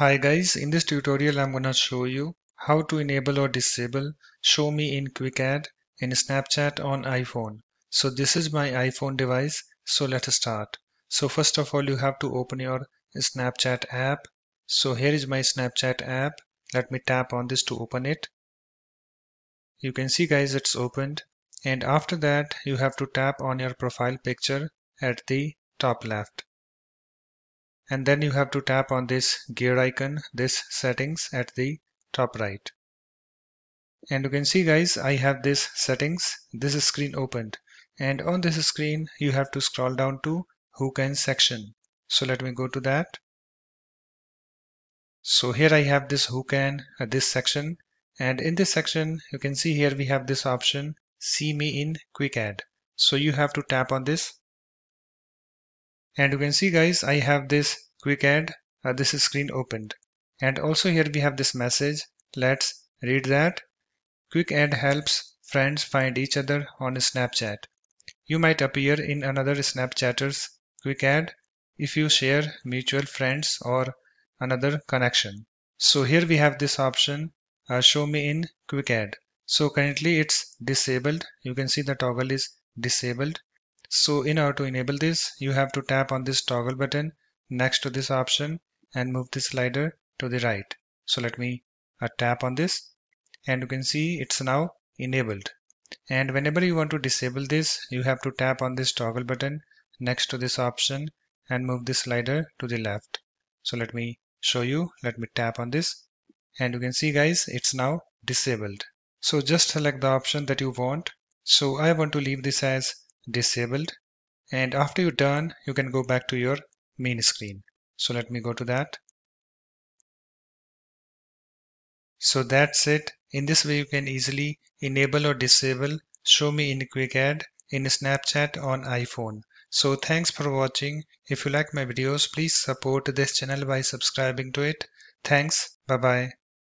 Hi guys, in this tutorial I'm gonna show you how to enable or disable Show Me in Quick add in Snapchat on iPhone. So this is my iPhone device, so let's start. So first of all you have to open your Snapchat app. So here is my Snapchat app. Let me tap on this to open it. You can see guys it's opened and after that you have to tap on your profile picture at the top left and then you have to tap on this gear icon, this settings at the top right. And you can see guys, I have this settings, this screen opened. And on this screen, you have to scroll down to hook and section. So let me go to that. So here I have this hook and uh, this section. And in this section, you can see here we have this option, see me in quick add. So you have to tap on this and you can see guys I have this quick add uh, this screen opened and also here we have this message let's read that quick add helps friends find each other on Snapchat you might appear in another Snapchatter's quick add if you share mutual friends or another connection so here we have this option uh, show me in quick add so currently it's disabled you can see the toggle is disabled so in order to enable this, you have to tap on this toggle button next to this option and move the slider to the right. So let me uh, tap on this and you can see it's now enabled. And whenever you want to disable this, you have to tap on this toggle button next to this option and move the slider to the left. So let me show you. Let me tap on this and you can see guys, it's now disabled. So just select the option that you want. So I want to leave this as disabled and after you turn, you can go back to your main screen so let me go to that so that's it in this way you can easily enable or disable show me in quick add in snapchat on iphone so thanks for watching if you like my videos please support this channel by subscribing to it thanks bye bye